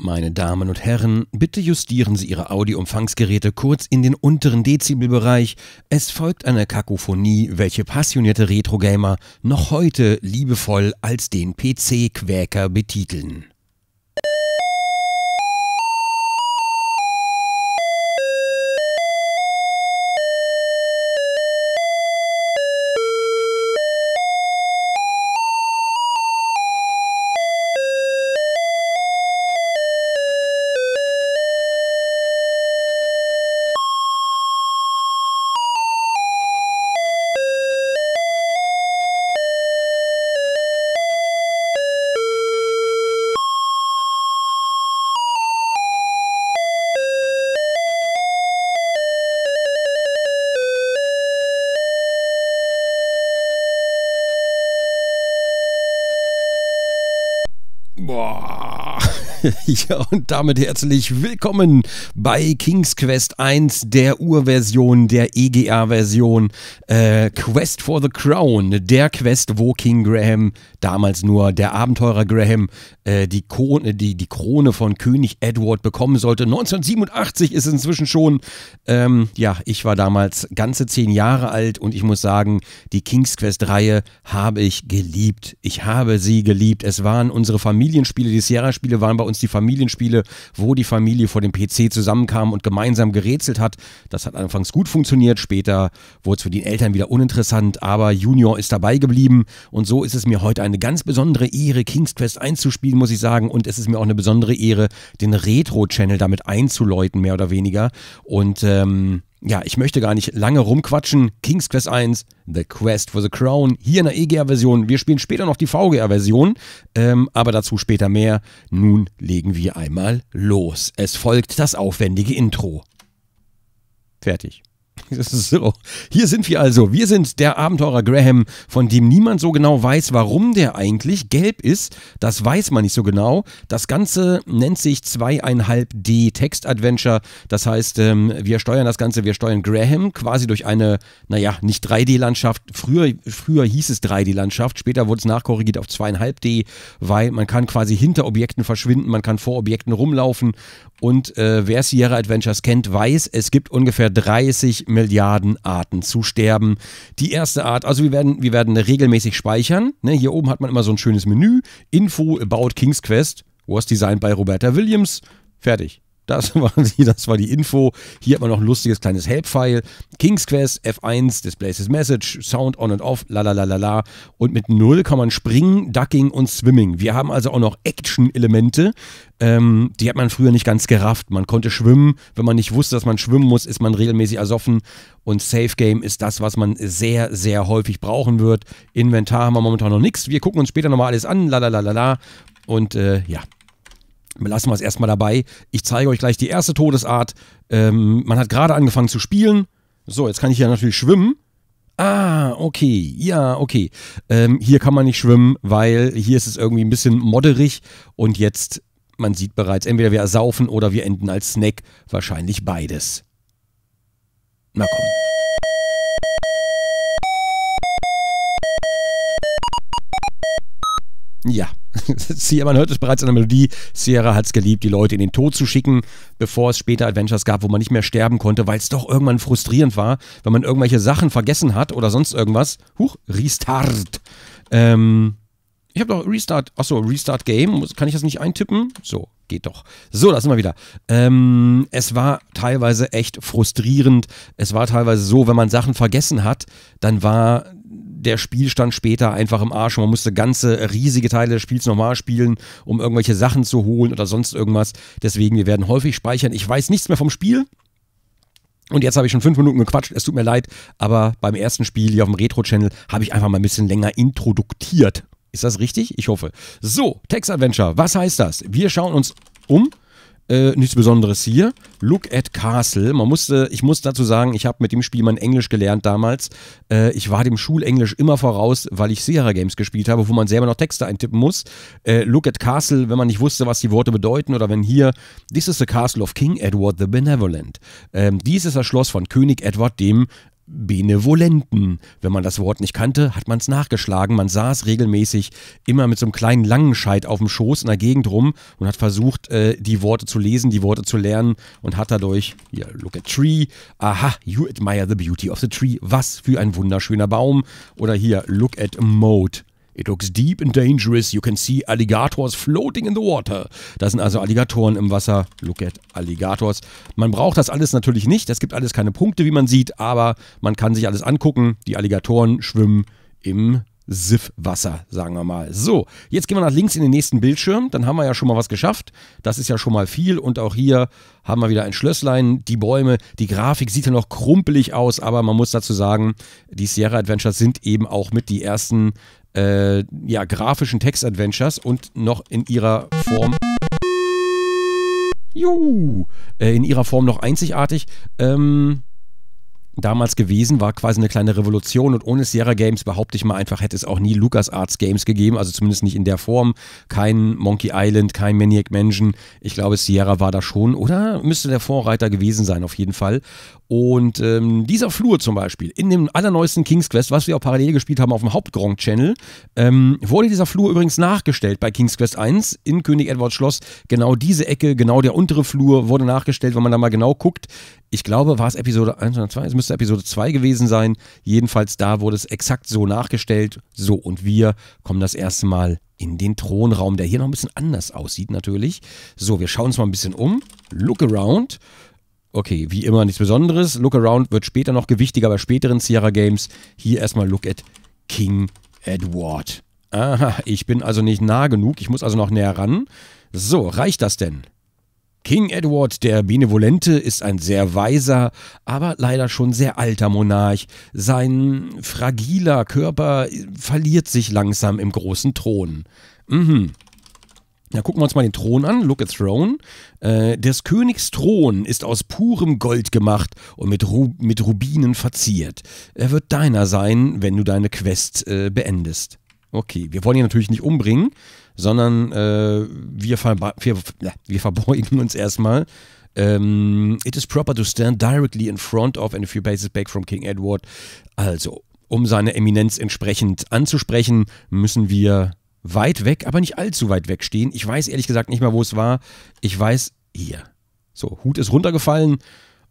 Meine Damen und Herren, bitte justieren Sie Ihre Audi-Umfangsgeräte kurz in den unteren Dezibelbereich. Es folgt eine Kakophonie, welche passionierte Retro-Gamer noch heute liebevoll als den PC-Quäker betiteln. ja, und damit herzlich willkommen bei King's Quest 1, der Urversion, der EGA-Version, äh, Quest for the Crown, der Quest, wo King Graham, damals nur der Abenteurer Graham, äh, die, Krone, äh, die, die Krone von König Edward bekommen sollte. 1987 ist es inzwischen schon, ähm, ja, ich war damals ganze zehn Jahre alt und ich muss sagen, die King's Quest-Reihe habe ich geliebt. Ich habe sie geliebt. Es waren unsere Familienspiele, die Sierra-Spiele waren bei uns uns die Familienspiele, wo die Familie vor dem PC zusammenkam und gemeinsam gerätselt hat. Das hat anfangs gut funktioniert, später wurde es für die Eltern wieder uninteressant, aber Junior ist dabei geblieben und so ist es mir heute eine ganz besondere Ehre, King's Quest 1 zu spielen, muss ich sagen und es ist mir auch eine besondere Ehre, den Retro-Channel damit einzuläuten, mehr oder weniger. Und ähm, ja, ich möchte gar nicht lange rumquatschen. King's Quest 1, The Quest for the Crown, hier in der EGR-Version. Wir spielen später noch die VGR-Version, ähm, aber dazu später mehr. Nun legen wir einmal los. Es folgt das aufwendige Intro. Fertig. So, hier sind wir also. Wir sind der Abenteurer Graham, von dem niemand so genau weiß, warum der eigentlich gelb ist. Das weiß man nicht so genau. Das Ganze nennt sich 25 d Text-Adventure. Das heißt, ähm, wir steuern das Ganze, wir steuern Graham quasi durch eine, naja, nicht 3D-Landschaft. Früher, früher hieß es 3D-Landschaft, später wurde es nachkorrigiert auf 25 d weil man kann quasi hinter Objekten verschwinden, man kann vor Objekten rumlaufen und äh, wer Sierra Adventures kennt, weiß, es gibt ungefähr 30 Milliarden Arten zu sterben. Die erste Art, also wir werden, wir werden regelmäßig speichern. Ne, hier oben hat man immer so ein schönes Menü. Info about King's Quest was designed by Roberta Williams. Fertig. Das war die, das war die Info. Hier hat man noch ein lustiges kleines Help-File. King's Quest, F1, Displays his Message, Sound on and off, la la la la la. Und mit 0 kann man springen, Ducking und Swimming. Wir haben also auch noch Action-Elemente. Ähm, die hat man früher nicht ganz gerafft. Man konnte schwimmen. Wenn man nicht wusste, dass man schwimmen muss, ist man regelmäßig ersoffen. Und Safe Game ist das, was man sehr, sehr häufig brauchen wird. Inventar haben wir momentan noch nichts. Wir gucken uns später nochmal alles an. La la la la la. Und äh, ja, Belassen wir es erstmal dabei. Ich zeige euch gleich die erste Todesart. Ähm, man hat gerade angefangen zu spielen. So, jetzt kann ich ja natürlich schwimmen. Ah, okay. Ja, okay. Ähm, hier kann man nicht schwimmen, weil hier ist es irgendwie ein bisschen modderig. Und jetzt, man sieht bereits, entweder wir ersaufen oder wir enden als Snack. Wahrscheinlich beides. Na komm. Ja, man hört es bereits an der Melodie, Sierra hat es geliebt, die Leute in den Tod zu schicken, bevor es später Adventures gab, wo man nicht mehr sterben konnte, weil es doch irgendwann frustrierend war, wenn man irgendwelche Sachen vergessen hat oder sonst irgendwas. Huch, Restart. Ähm, ich habe doch Restart, achso, Restart Game, kann ich das nicht eintippen? So, geht doch. So, da sind wir wieder. Ähm, es war teilweise echt frustrierend. Es war teilweise so, wenn man Sachen vergessen hat, dann war der Spielstand später einfach im Arsch. Man musste ganze riesige Teile des Spiels nochmal spielen, um irgendwelche Sachen zu holen oder sonst irgendwas. Deswegen, wir werden häufig speichern. Ich weiß nichts mehr vom Spiel. Und jetzt habe ich schon fünf Minuten gequatscht, es tut mir leid, aber beim ersten Spiel hier auf dem Retro-Channel habe ich einfach mal ein bisschen länger introduktiert. Ist das richtig? Ich hoffe. So, Text Adventure, was heißt das? Wir schauen uns um äh, nichts Besonderes hier. Look at Castle. Man musste, ich muss dazu sagen, ich habe mit dem Spiel mein Englisch gelernt damals. Äh, ich war dem Schulenglisch immer voraus, weil ich Sierra Games gespielt habe, wo man selber noch Texte eintippen muss. Äh, Look at Castle, wenn man nicht wusste, was die Worte bedeuten, oder wenn hier, this is the castle of King Edward the Benevolent. Ähm, dies ist das Schloss von König Edward dem Benevolenten. Wenn man das Wort nicht kannte, hat man es nachgeschlagen. Man saß regelmäßig immer mit so einem kleinen Langenscheit auf dem Schoß in der Gegend rum und hat versucht, äh, die Worte zu lesen, die Worte zu lernen und hat dadurch, ja, look at tree, aha, you admire the beauty of the tree, was für ein wunderschöner Baum. Oder hier, look at mode, It looks deep and dangerous. You can see alligators floating in the water. Da sind also Alligatoren im Wasser. Look at alligators. Man braucht das alles natürlich nicht. Es gibt alles keine Punkte, wie man sieht, aber man kann sich alles angucken. Die Alligatoren schwimmen im Siffwasser, sagen wir mal. So, jetzt gehen wir nach links in den nächsten Bildschirm. Dann haben wir ja schon mal was geschafft. Das ist ja schon mal viel. Und auch hier haben wir wieder ein Schlösslein, die Bäume. Die Grafik sieht ja noch krumpelig aus, aber man muss dazu sagen, die Sierra Adventures sind eben auch mit die ersten äh, ja, grafischen Text-Adventures und noch in ihrer Form. Juhu, äh, in ihrer Form noch einzigartig. Ähm, damals gewesen, war quasi eine kleine Revolution und ohne Sierra Games behaupte ich mal einfach, hätte es auch nie LucasArts Games gegeben, also zumindest nicht in der Form. Kein Monkey Island, kein Maniac Mansion. Ich glaube, Sierra war da schon oder müsste der Vorreiter gewesen sein, auf jeden Fall. Und ähm, dieser Flur zum Beispiel, in dem allerneuesten King's Quest, was wir auch parallel gespielt haben auf dem Hauptgrond-Channel, ähm, wurde dieser Flur übrigens nachgestellt bei King's Quest 1 in König Edwards Schloss. Genau diese Ecke, genau der untere Flur wurde nachgestellt, wenn man da mal genau guckt ich glaube, war es Episode 1 oder 2? Es müsste Episode 2 gewesen sein. Jedenfalls da wurde es exakt so nachgestellt. So, und wir kommen das erste Mal in den Thronraum, der hier noch ein bisschen anders aussieht natürlich. So, wir schauen uns mal ein bisschen um. Look around. Okay, wie immer nichts Besonderes. Look around wird später noch gewichtiger bei späteren Sierra Games. Hier erstmal Look at King Edward. Aha, ich bin also nicht nah genug. Ich muss also noch näher ran. So, reicht das denn? King Edward der Benevolente ist ein sehr weiser, aber leider schon sehr alter Monarch. Sein fragiler Körper verliert sich langsam im großen Thron. Mhm. Na, gucken wir uns mal den Thron an. Look at Throne. Äh, des Königs Thron ist aus purem Gold gemacht und mit, Ru mit Rubinen verziert. Er wird deiner sein, wenn du deine Quest äh, beendest. Okay, wir wollen ihn natürlich nicht umbringen, sondern äh, wir, wir, wir, verbeugen uns erstmal. Ähm, it is proper to stand directly in front of and a few paces back from King Edward. Also, um seine Eminenz entsprechend anzusprechen, müssen wir weit weg, aber nicht allzu weit weg stehen. Ich weiß ehrlich gesagt nicht mehr, wo es war. Ich weiß, hier. So, Hut ist runtergefallen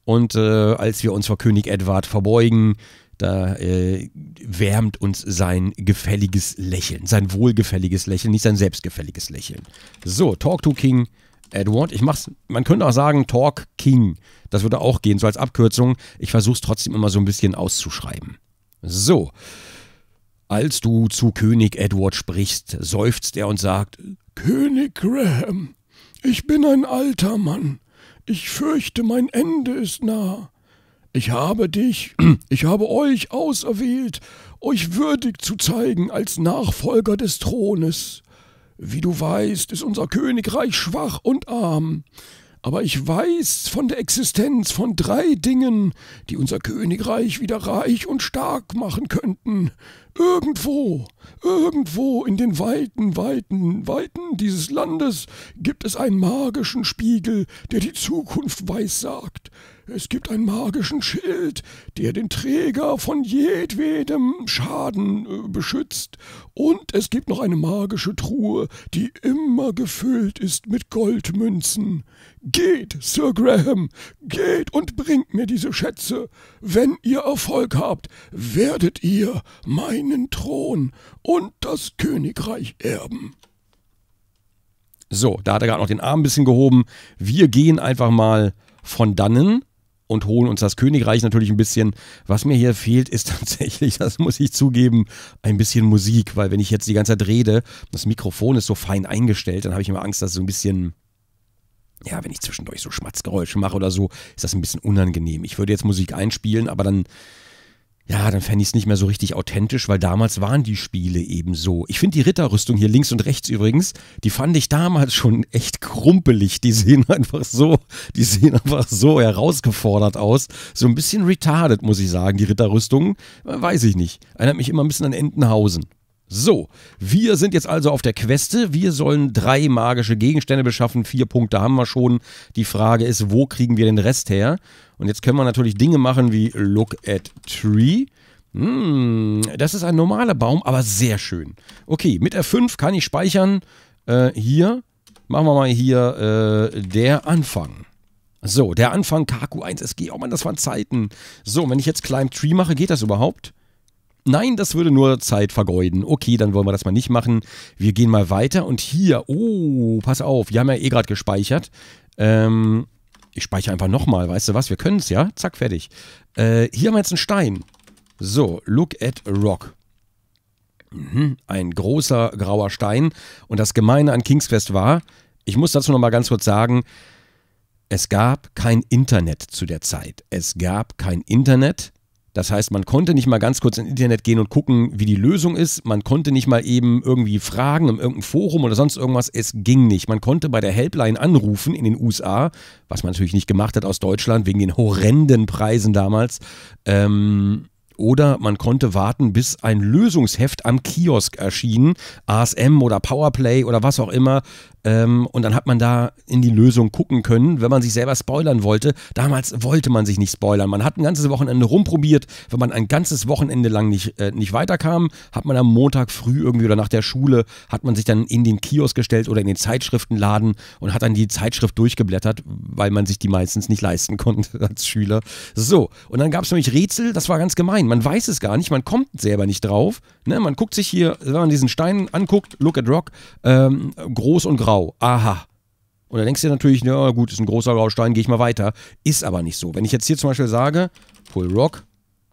und äh, als wir uns vor König Edward verbeugen, da äh, wärmt uns sein gefälliges Lächeln, sein wohlgefälliges Lächeln, nicht sein selbstgefälliges Lächeln. So, Talk to King Edward. Ich mach's, man könnte auch sagen Talk King. Das würde auch gehen, so als Abkürzung. Ich versuch's trotzdem immer so ein bisschen auszuschreiben. So. Als du zu König Edward sprichst, seufzt er und sagt: König Graham, ich bin ein alter Mann. Ich fürchte, mein Ende ist nah. Ich habe dich, ich habe euch auserwählt, euch würdig zu zeigen als Nachfolger des Thrones. Wie du weißt, ist unser Königreich schwach und arm. Aber ich weiß von der Existenz von drei Dingen, die unser Königreich wieder reich und stark machen könnten. Irgendwo, irgendwo in den weiten, weiten, weiten dieses Landes gibt es einen magischen Spiegel, der die Zukunft weissagt. Es gibt einen magischen Schild, der den Träger von jedwedem Schaden äh, beschützt. Und es gibt noch eine magische Truhe, die immer gefüllt ist mit Goldmünzen. Geht, Sir Graham, geht und bringt mir diese Schätze. Wenn ihr Erfolg habt, werdet ihr mein einen Thron und das Königreich erben. So, da hat er gerade noch den Arm ein bisschen gehoben. Wir gehen einfach mal von dannen und holen uns das Königreich natürlich ein bisschen. Was mir hier fehlt, ist tatsächlich, das muss ich zugeben, ein bisschen Musik, weil wenn ich jetzt die ganze Zeit rede, das Mikrofon ist so fein eingestellt, dann habe ich immer Angst, dass so ein bisschen ja, wenn ich zwischendurch so Schmatzgeräusche mache oder so, ist das ein bisschen unangenehm. Ich würde jetzt Musik einspielen, aber dann ja, dann fände ich es nicht mehr so richtig authentisch, weil damals waren die Spiele eben so. Ich finde die Ritterrüstung hier links und rechts übrigens, die fand ich damals schon echt krumpelig. Die sehen einfach so, die sehen einfach so herausgefordert aus. So ein bisschen retarded, muss ich sagen, die Ritterrüstung. Weiß ich nicht. Erinnert mich immer ein bisschen an Entenhausen. So, wir sind jetzt also auf der Queste. Wir sollen drei magische Gegenstände beschaffen. Vier Punkte haben wir schon. Die Frage ist, wo kriegen wir den Rest her? Und jetzt können wir natürlich Dinge machen wie Look at Tree. Hm, das ist ein normaler Baum, aber sehr schön. Okay, mit r 5 kann ich speichern. Äh, hier machen wir mal hier äh, der Anfang. So, der Anfang KQ1SG. Oh man, das waren Zeiten. So, wenn ich jetzt Climb Tree mache, geht das überhaupt? Nein, das würde nur Zeit vergeuden. Okay, dann wollen wir das mal nicht machen. Wir gehen mal weiter und hier, oh, pass auf, wir haben ja eh gerade gespeichert. Ähm, ich speichere einfach nochmal, weißt du was, wir können es ja, zack, fertig. Äh, hier haben wir jetzt einen Stein. So, look at rock. Mhm, ein großer grauer Stein. Und das Gemeine an King's Quest war, ich muss dazu nochmal ganz kurz sagen, es gab kein Internet zu der Zeit. Es gab kein Internet. Das heißt, man konnte nicht mal ganz kurz ins Internet gehen und gucken, wie die Lösung ist. Man konnte nicht mal eben irgendwie fragen in irgendeinem Forum oder sonst irgendwas. Es ging nicht. Man konnte bei der Helpline anrufen in den USA, was man natürlich nicht gemacht hat aus Deutschland wegen den horrenden Preisen damals. Ähm, oder man konnte warten, bis ein Lösungsheft am Kiosk erschien, ASM oder Powerplay oder was auch immer. Ähm, und dann hat man da in die Lösung gucken können, wenn man sich selber spoilern wollte. Damals wollte man sich nicht spoilern. Man hat ein ganzes Wochenende rumprobiert. Wenn man ein ganzes Wochenende lang nicht, äh, nicht weiterkam, hat man am Montag früh irgendwie oder nach der Schule, hat man sich dann in den Kiosk gestellt oder in den Zeitschriftenladen und hat dann die Zeitschrift durchgeblättert, weil man sich die meistens nicht leisten konnte als Schüler. So, und dann gab es nämlich Rätsel, das war ganz gemein. Stein. Man weiß es gar nicht, man kommt selber nicht drauf. Ne? Man guckt sich hier, wenn man diesen Stein anguckt, Look at Rock, ähm, groß und grau. Aha. Und dann denkst du dir natürlich, na gut, ist ein großer grauer Stein, gehe ich mal weiter. Ist aber nicht so. Wenn ich jetzt hier zum Beispiel sage, Pull Rock,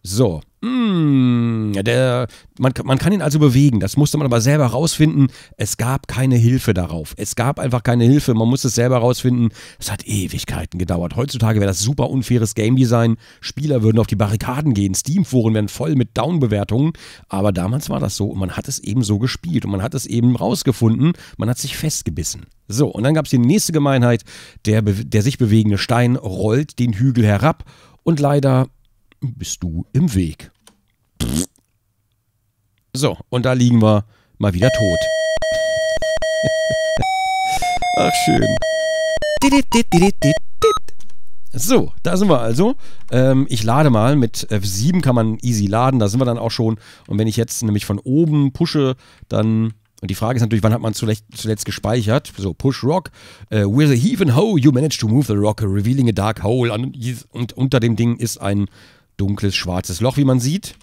so, Mmh, der, man, man kann ihn also bewegen. Das musste man aber selber rausfinden. Es gab keine Hilfe darauf. Es gab einfach keine Hilfe. Man musste es selber rausfinden. Es hat Ewigkeiten gedauert. Heutzutage wäre das super unfaires Game Design. Spieler würden auf die Barrikaden gehen. Steam-Foren wären voll mit Down-Bewertungen. Aber damals war das so. Und man hat es eben so gespielt. Und man hat es eben rausgefunden. Man hat sich festgebissen. So, und dann gab es die nächste Gemeinheit. Der, der sich bewegende Stein rollt den Hügel herab. Und leider bist du im Weg. So, und da liegen wir mal wieder tot. Ach, schön. So, da sind wir also. Ähm, ich lade mal. Mit F7 kann man easy laden. Da sind wir dann auch schon. Und wenn ich jetzt nämlich von oben pushe, dann und die Frage ist natürlich, wann hat man zuletzt, zuletzt gespeichert? So, Push Rock. Uh, with a heave and ho, you managed to move the rock, revealing a dark hole. Und unter dem Ding ist ein dunkles, schwarzes Loch, wie man sieht.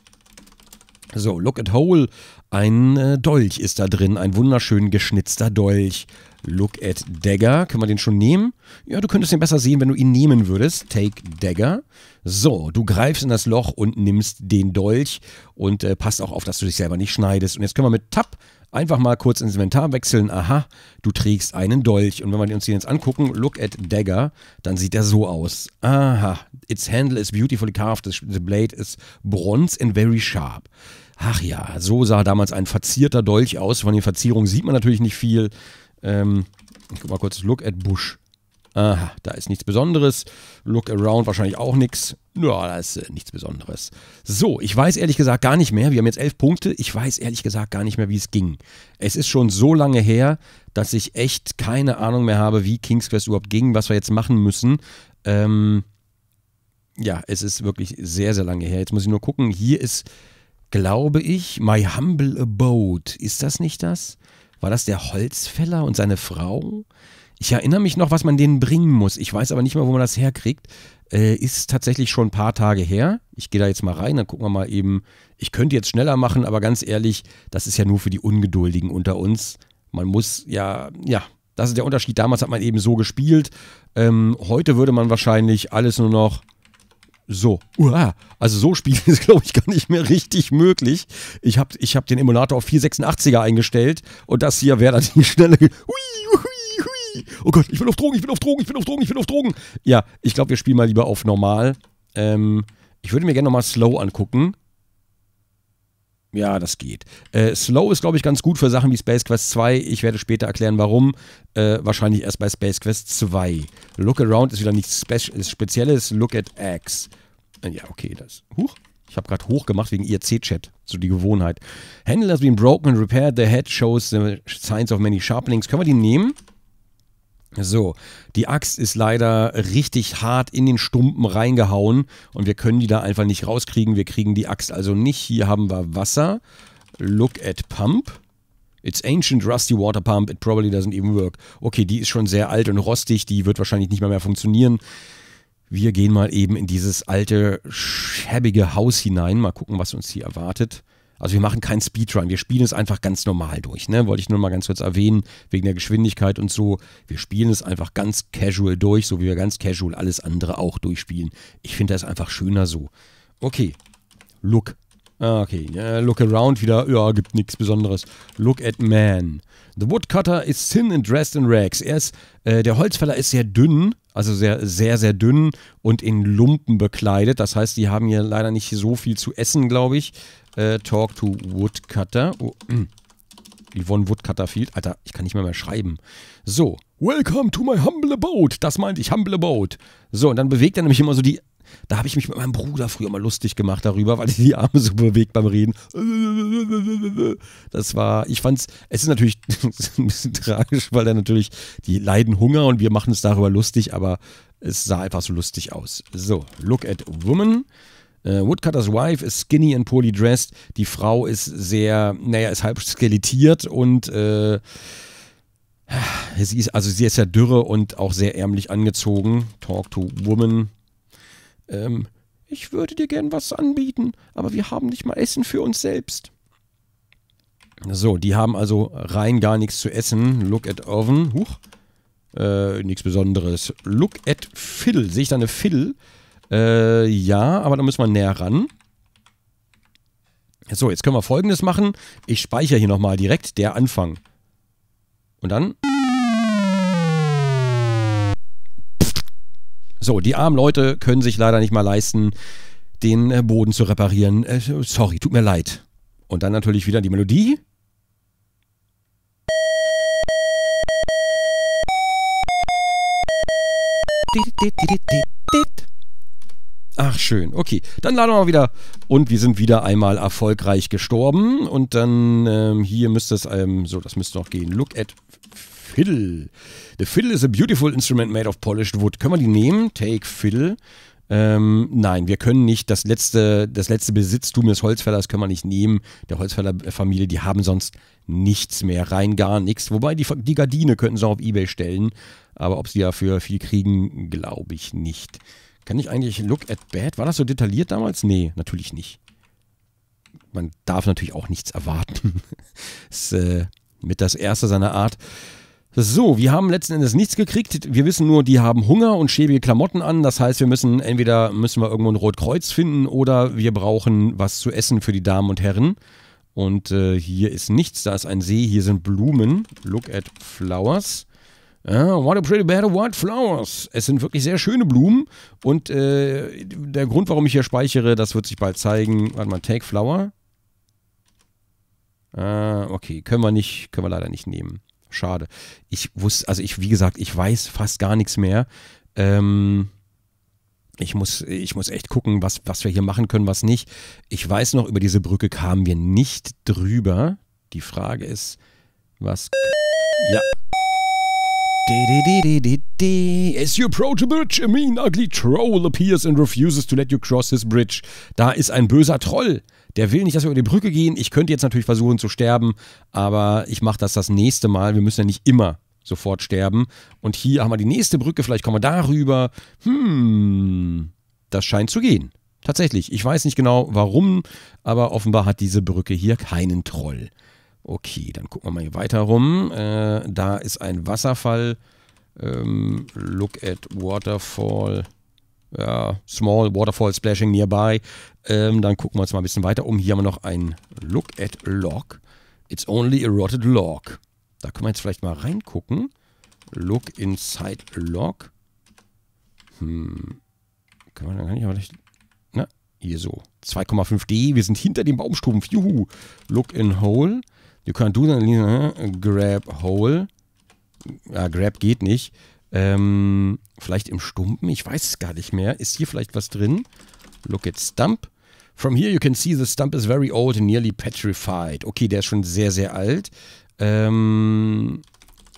So, Look at Hole. Ein äh, Dolch ist da drin, ein wunderschön geschnitzter Dolch. Look at Dagger. Können wir den schon nehmen? Ja, du könntest ihn besser sehen, wenn du ihn nehmen würdest. Take Dagger. So, du greifst in das Loch und nimmst den Dolch und äh, passt auch auf, dass du dich selber nicht schneidest. Und jetzt können wir mit Tab einfach mal kurz ins Inventar wechseln. Aha, du trägst einen Dolch. Und wenn wir uns den jetzt angucken, Look at Dagger, dann sieht er so aus. Aha, its handle is beautifully carved, the blade is bronze and very sharp. Ach ja, so sah damals ein verzierter Dolch aus. Von den Verzierungen sieht man natürlich nicht viel. Ähm, ich guck mal kurz, look at Bush. Aha, da ist nichts Besonderes. Look around wahrscheinlich auch nichts. Ja, da ist äh, nichts Besonderes. So, ich weiß ehrlich gesagt gar nicht mehr. Wir haben jetzt elf Punkte. Ich weiß ehrlich gesagt gar nicht mehr, wie es ging. Es ist schon so lange her, dass ich echt keine Ahnung mehr habe, wie King's Quest überhaupt ging, was wir jetzt machen müssen. Ähm, ja, es ist wirklich sehr, sehr lange her. Jetzt muss ich nur gucken. Hier ist, glaube ich, My Humble Abode. Ist das nicht das? War das der Holzfäller und seine Frau? Ich erinnere mich noch, was man denen bringen muss. Ich weiß aber nicht mehr, wo man das herkriegt. Äh, ist tatsächlich schon ein paar Tage her. Ich gehe da jetzt mal rein, dann gucken wir mal eben. Ich könnte jetzt schneller machen, aber ganz ehrlich, das ist ja nur für die Ungeduldigen unter uns. Man muss ja, ja, das ist der Unterschied. Damals hat man eben so gespielt. Ähm, heute würde man wahrscheinlich alles nur noch so, Uah. also so spielen ist, glaube ich, gar nicht mehr richtig möglich. Ich habe ich hab den Emulator auf 486er eingestellt und das hier wäre dann die schnelle. Hui, hui, hui. Oh Gott, ich bin auf Drogen, ich bin auf Drogen, ich bin auf Drogen, ich bin auf Drogen. Ja, ich glaube, wir spielen mal lieber auf normal. Ähm, ich würde mir gerne nochmal Slow angucken. Ja, das geht. Äh, Slow ist, glaube ich, ganz gut für Sachen wie Space Quest 2. Ich werde später erklären, warum. Äh, wahrscheinlich erst bei Space Quest 2. Look Around ist wieder nichts Spe Spezielles. Look at X. Äh, ja, okay, das. Huch. Ich habe gerade hoch gemacht wegen IRC-Chat. So die Gewohnheit. Handle has been broken and repaired. The head shows the signs of many sharpenings. Können wir die nehmen? So, die Axt ist leider richtig hart in den Stumpen reingehauen und wir können die da einfach nicht rauskriegen. Wir kriegen die Axt also nicht. Hier haben wir Wasser. Look at Pump. It's ancient rusty water pump. It probably doesn't even work. Okay, die ist schon sehr alt und rostig. Die wird wahrscheinlich nicht mehr, mehr funktionieren. Wir gehen mal eben in dieses alte, schäbige Haus hinein. Mal gucken, was uns hier erwartet. Also wir machen keinen Speedrun, wir spielen es einfach ganz normal durch. Ne? Wollte ich nur mal ganz kurz erwähnen, wegen der Geschwindigkeit und so. Wir spielen es einfach ganz casual durch, so wie wir ganz casual alles andere auch durchspielen. Ich finde das einfach schöner so. Okay, Look. Ah, okay, uh, look around wieder. Ja, gibt nichts Besonderes. Look at man. The woodcutter is thin and dressed in rags. Er ist, äh, der Holzfäller ist sehr dünn, also sehr, sehr, sehr dünn und in Lumpen bekleidet. Das heißt, die haben hier leider nicht so viel zu essen, glaube ich. Äh, talk to Woodcutter. Oh, Yvonne Woodcutterfield. Alter, ich kann nicht mehr, mehr schreiben. So. Welcome to my humble abode. Das meinte ich, humble abode. So, und dann bewegt er nämlich immer so die... Da habe ich mich mit meinem Bruder früher mal lustig gemacht darüber, weil er die Arme so bewegt beim Reden. Das war, ich fand's, es ist natürlich ein bisschen tragisch, weil er natürlich, die leiden Hunger und wir machen es darüber lustig, aber es sah einfach so lustig aus. So, look at woman. Äh, Woodcutters Wife ist skinny and poorly dressed. Die Frau ist sehr, naja, ist halb skelettiert und äh, sie ist, also sie ist ja dürre und auch sehr ärmlich angezogen. Talk to Woman. Ähm, ich würde dir gern was anbieten, aber wir haben nicht mal Essen für uns selbst. So, die haben also rein gar nichts zu essen. Look at oven. Huch. Äh, nichts Besonderes. Look at Fiddle. Sehe ich da eine Fiddle? Äh, ja, aber da müssen wir näher ran. So, jetzt können wir folgendes machen. Ich speichere hier nochmal direkt der Anfang. Und dann... So, die armen Leute können sich leider nicht mal leisten, den äh, Boden zu reparieren. Äh, sorry, tut mir leid. Und dann natürlich wieder die Melodie. Ach schön, okay. Dann laden wir mal wieder. Und wir sind wieder einmal erfolgreich gestorben. Und dann ähm, hier müsste es, ähm, so, das müsste noch gehen. Look at fiddle. The fiddle is a beautiful instrument made of polished wood. Können wir die nehmen? Take fiddle. Ähm, nein, wir können nicht das letzte, das letzte Besitztum des Holzfällers können wir nicht nehmen. Der Holzfällerfamilie, die haben sonst nichts mehr, rein gar nichts. Wobei die, die Gardine könnten sie auch auf Ebay stellen, aber ob sie dafür viel kriegen, glaube ich nicht. Kann ich eigentlich Look at Bad? War das so detailliert damals? Nee, natürlich nicht. Man darf natürlich auch nichts erwarten. ist äh, mit das erste seiner Art. So, wir haben letzten Endes nichts gekriegt. Wir wissen nur, die haben Hunger und schäbige Klamotten an. Das heißt, wir müssen entweder müssen wir irgendwo ein Rotkreuz finden oder wir brauchen was zu essen für die Damen und Herren. Und äh, hier ist nichts. Da ist ein See, hier sind Blumen. Look at flowers. Ah, what a pretty bed of white flowers. Es sind wirklich sehr schöne Blumen. Und äh, der Grund, warum ich hier speichere, das wird sich bald zeigen. Warte mal, Take Flower. Ah, okay, können wir nicht, können wir leider nicht nehmen. Schade. Ich wusste, also ich, wie gesagt, ich weiß fast gar nichts mehr. Ähm, ich muss, ich muss echt gucken, was, was wir hier machen können, was nicht. Ich weiß noch, über diese Brücke kamen wir nicht drüber. Die Frage ist, was. Ja, As you approach a bridge, a mean, ugly troll appears and refuses to let you cross his bridge. Da ist ein böser Troll. Der will nicht, dass wir über die Brücke gehen. Ich könnte jetzt natürlich versuchen zu sterben, aber ich mache das das nächste Mal. Wir müssen ja nicht immer sofort sterben. Und hier haben wir die nächste Brücke. Vielleicht kommen wir darüber. Hm, das scheint zu gehen. Tatsächlich. Ich weiß nicht genau warum, aber offenbar hat diese Brücke hier keinen Troll. Okay, dann gucken wir mal hier weiter rum. Äh, da ist ein Wasserfall. Ähm, look at Waterfall. Ja, small Waterfall splashing nearby. Ähm, dann gucken wir uns mal ein bisschen weiter um. Hier haben wir noch ein Look at Log. It's only a rotted log. Da können wir jetzt vielleicht mal reingucken. Look inside log. Hm. Kann man, gar nicht, aber nicht. Na, hier so. 2,5D. Wir sind hinter dem Baumstufen. Juhu. Look in hole. You can't do that. Grab hole. Ja, grab geht nicht. Ähm, vielleicht im Stumpen? Ich weiß es gar nicht mehr. Ist hier vielleicht was drin? Look at Stump. From here you can see the stump is very old and nearly petrified. Okay, der ist schon sehr, sehr alt. Ähm,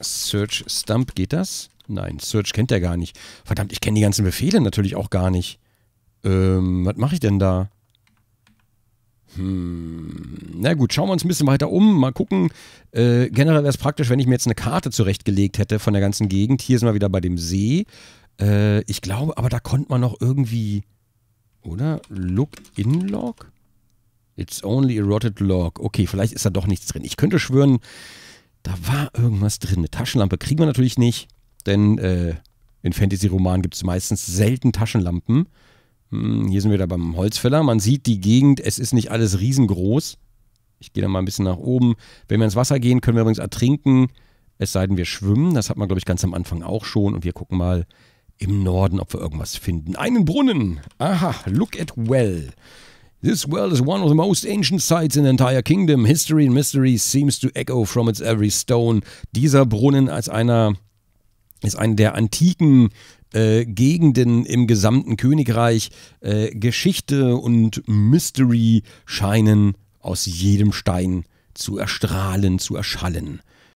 Search Stump, geht das? Nein, Search kennt er gar nicht. Verdammt, ich kenne die ganzen Befehle natürlich auch gar nicht. Ähm, was mache ich denn da? Hm, na gut, schauen wir uns ein bisschen weiter um, mal gucken. Äh, generell wäre es praktisch, wenn ich mir jetzt eine Karte zurechtgelegt hätte von der ganzen Gegend. Hier sind wir wieder bei dem See. Äh, ich glaube, aber da konnte man noch irgendwie, oder? Look-in-Log? It's only a rotted log. Okay, vielleicht ist da doch nichts drin. Ich könnte schwören, da war irgendwas drin. Eine Taschenlampe kriegen wir natürlich nicht, denn äh, in Fantasy-Romanen gibt es meistens selten Taschenlampen. Hm, hier sind wir da beim Holzfäller. Man sieht die Gegend, es ist nicht alles riesengroß. Ich gehe da mal ein bisschen nach oben. Wenn wir ins Wasser gehen, können wir übrigens ertrinken, es sei denn, wir schwimmen. Das hat man, glaube ich, ganz am Anfang auch schon. Und wir gucken mal im Norden, ob wir irgendwas finden. Einen Brunnen. Aha, look at well. This well is one of the most ancient sites in the entire kingdom. History and mystery seems to echo from its every stone. Dieser Brunnen als einer ist eine der antiken äh, Gegenden im gesamten Königreich. Äh, Geschichte und Mystery scheinen aus jedem Stein zu erstrahlen, zu erschallen.